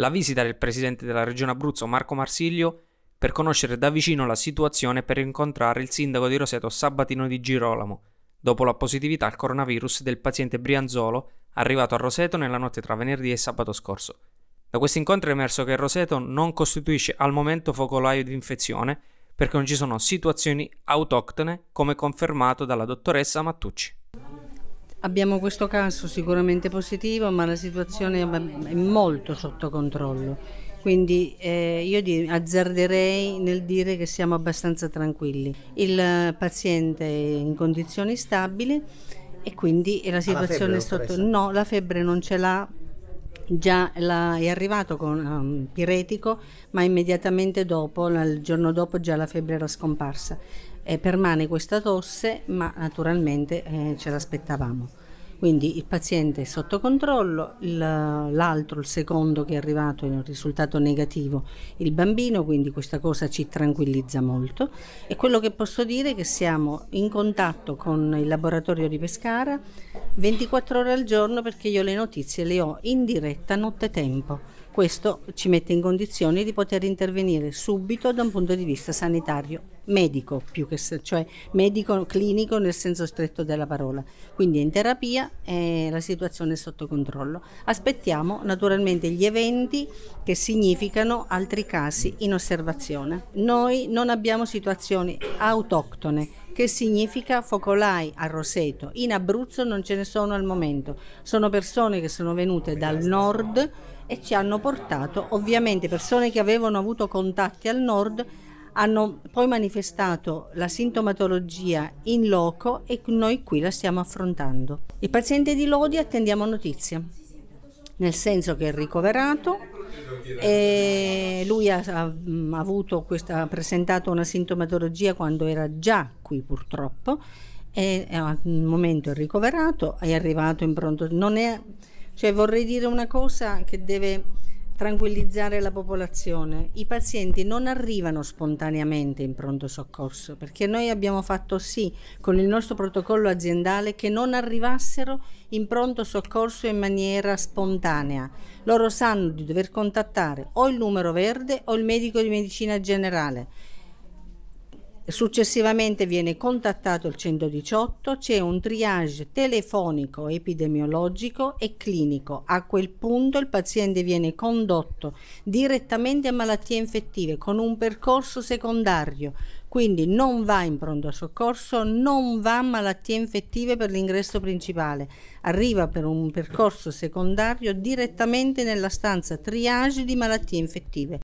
la visita del presidente della regione Abruzzo Marco Marsiglio per conoscere da vicino la situazione e per incontrare il sindaco di Roseto Sabatino di Girolamo, dopo la positività al coronavirus del paziente Brianzolo arrivato a Roseto nella notte tra venerdì e sabato scorso. Da questo incontro è emerso che Roseto non costituisce al momento focolaio di infezione perché non ci sono situazioni autoctone come confermato dalla dottoressa Mattucci. Abbiamo questo caso sicuramente positivo, ma la situazione è molto sotto controllo. Quindi eh, io azzarderei nel dire che siamo abbastanza tranquilli. Il paziente è in condizioni stabili e quindi la ah, situazione è sotto... No, la febbre non ce l'ha già la, è arrivato con um, piretico, ma immediatamente dopo, il giorno dopo già la febbre era scomparsa. E eh, permane questa tosse, ma naturalmente eh, ce l'aspettavamo. Quindi il paziente è sotto controllo, l'altro, il secondo che è arrivato è un risultato negativo, il bambino, quindi questa cosa ci tranquillizza molto. E quello che posso dire è che siamo in contatto con il laboratorio di Pescara, 24 ore al giorno perché io le notizie le ho in diretta nottetempo. Questo ci mette in condizione di poter intervenire subito da un punto di vista sanitario, medico più che cioè medico clinico nel senso stretto della parola. Quindi in terapia eh, la situazione è sotto controllo. Aspettiamo naturalmente gli eventi che significano altri casi in osservazione. Noi non abbiamo situazioni autoctone che significa focolai a Roseto. In Abruzzo non ce ne sono al momento, sono persone che sono venute dal nord e ci hanno portato, ovviamente persone che avevano avuto contatti al nord hanno poi manifestato la sintomatologia in loco e noi qui la stiamo affrontando. Il paziente di Lodi attendiamo notizie nel senso che è ricoverato e lui ha, ha, mm, questa, ha presentato una sintomatologia quando era già qui purtroppo e eh, al momento è ricoverato, è arrivato in pronto, non è, cioè vorrei dire una cosa che deve tranquillizzare la popolazione. I pazienti non arrivano spontaneamente in pronto soccorso perché noi abbiamo fatto sì con il nostro protocollo aziendale che non arrivassero in pronto soccorso in maniera spontanea. Loro sanno di dover contattare o il numero verde o il medico di medicina generale Successivamente viene contattato il 118, c'è un triage telefonico, epidemiologico e clinico. A quel punto il paziente viene condotto direttamente a malattie infettive con un percorso secondario, quindi non va in pronto soccorso, non va a malattie infettive per l'ingresso principale, arriva per un percorso secondario direttamente nella stanza triage di malattie infettive.